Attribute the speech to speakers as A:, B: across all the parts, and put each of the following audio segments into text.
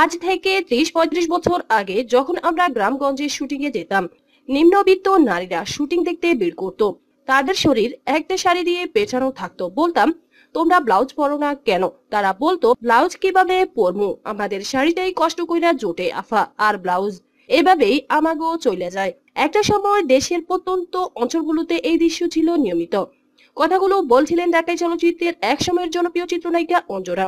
A: আজ থেকে ত্রিশ পঁয়ত্রিশ বছর আগে যখন আমরা গ্রামগঞ্জে শুটিং এ যেতাম নিম্নবিত্ত নারীরা শুটিং দেখতে বের করত তাদের শরীর একটা শাড়ি দিয়ে পেছানো থাকতো বলতাম তোমরা ব্লাউজ পরো না কেন তারা বলতো ব্লাউজ কিভাবে পরমু আমাদের শাড়িটাই কষ্ট কইরা জোটে আফা আর ব্লাউজ এভাবেই আমাগো চলে যায় একটা সময় দেশের প্রত্যন্ত অঞ্চলগুলোতে এই দৃশ্য ছিল নিয়মিত কথাগুলো বলছিলেন ঢাকাই চলচ্চিত্রের এক সময়ের জনপ্রিয় চিত্রনায়িকা অঞ্জনা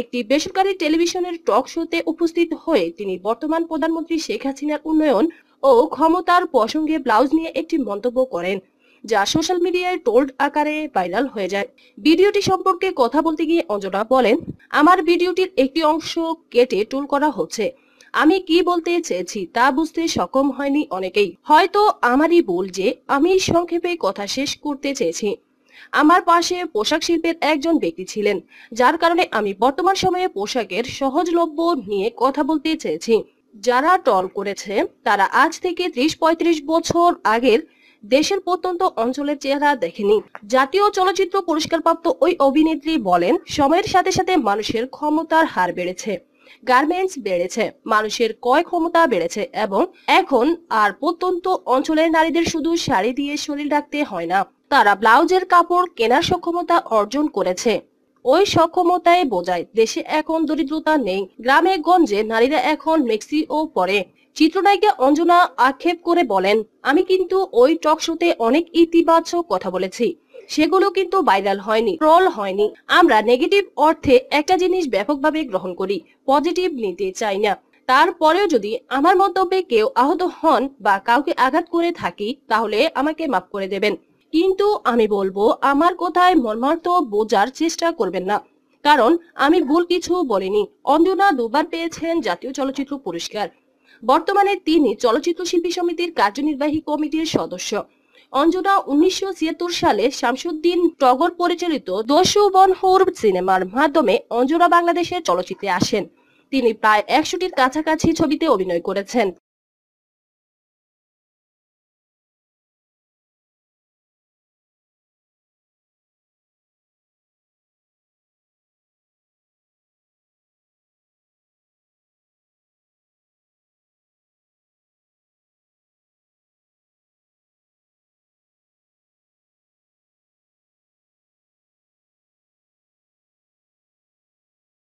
A: একটি বেসরকারি টেলিভিশনের টক শোতে উপস্থিত হয়ে তিনি বর্তমান প্রধানমন্ত্রী শেখ হাসিনার উন্নয়ন ও ক্ষমতার প্রসঙ্গে ব্লাউজ নিয়ে একটি মন্তব্য করেন যা সোশ্যাল মিডিয়ায় টোল্ড আকারে ভাইরাল হয়ে যায় ভিডিওটি সম্পর্কে কথা বলতে গিয়ে অঞ্জনা বলেন আমার ভিডিওটির একটি অংশ কেটে টোল করা হচ্ছে আমি কি বলতে চেয়েছি তা বুঝতে সক্ষম হয়নি অনেকেই হয়তো আমারই বল যে আমি সংক্ষেপে কথা শেষ করতে চেয়েছি আমার পাশে পোশাক শিল্পের একজন ব্যক্তি ছিলেন যার কারণে আমি বর্তমান সময়ে পোশাকের সহজলভ্য নিয়ে কথা বলতে চেয়েছি যারা টল করেছে তারা আজ থেকে ত্রিশ পঁয়ত্রিশ বছর আগের দেশের প্রত্যন্ত অঞ্চলের চেহারা দেখেনি জাতীয় চলচ্চিত্র পুরস্কারপ্রাপ্ত ওই অভিনেত্রী বলেন সময়ের সাথে সাথে মানুষের ক্ষমতার হার বেড়েছে গার্মেন্টস বেড়েছে মানুষের ক্রয় ক্ষমতা বেড়েছে এবং এখন আর প্রত্যন্ত অঞ্চলের নারীদের শুধু শাড়ি দিয়ে শরীর রাখতে হয় না তারা ব্লাউজের কাপড় কেনার সক্ষমতা অর্জন করেছে ওই সক্ষমতায় বোঝায় দেশে এখন দরিদ্রতা নেই গ্রামে গঞ্জে নারীরা এখন মেক্সি ও পরে চিত্রনায়িকা অঞ্জনা আক্ষেপ করে বলেন আমি কিন্তু ওই টক শোতে অনেক ইতিবাচক কথা বলেছি সেগুলো কিন্তু ভাইরাল হয়নি ট্রল হয়নি আমরা নেগেটিভ অর্থে একটা জিনিস ব্যাপকভাবে গ্রহণ করি পজিটিভ নিতে চাই না তারপরেও যদি আমার মন্তব্যে কেউ আহত হন বা কাউকে আঘাত করে থাকি তাহলে আমাকে মাফ করে দেবেন কিন্তু আমি বলবো আমার কোথায় মর্মার্থ বোঝার চেষ্টা করবেন না কারণ আমি ভুল কিছু বলিনি অঞ্জনা দুবার পেয়েছেন জাতীয় চলচ্চিত্র পুরস্কার বর্তমানে তিনি চলচ্চিত্র শিল্পী সমিতির কার্যনির্বাহী কমিটির সদস্য অঞ্জনা উনিশশো সালে শামসুদ্দিন টগর পরিচালিত দস্যু বন হৌর সিনেমার মাধ্যমে অঞ্জনা বাংলাদেশের চলচ্চিত্রে আসেন তিনি প্রায় একশোটির কাছাকাছি ছবিতে অভিনয় করেছেন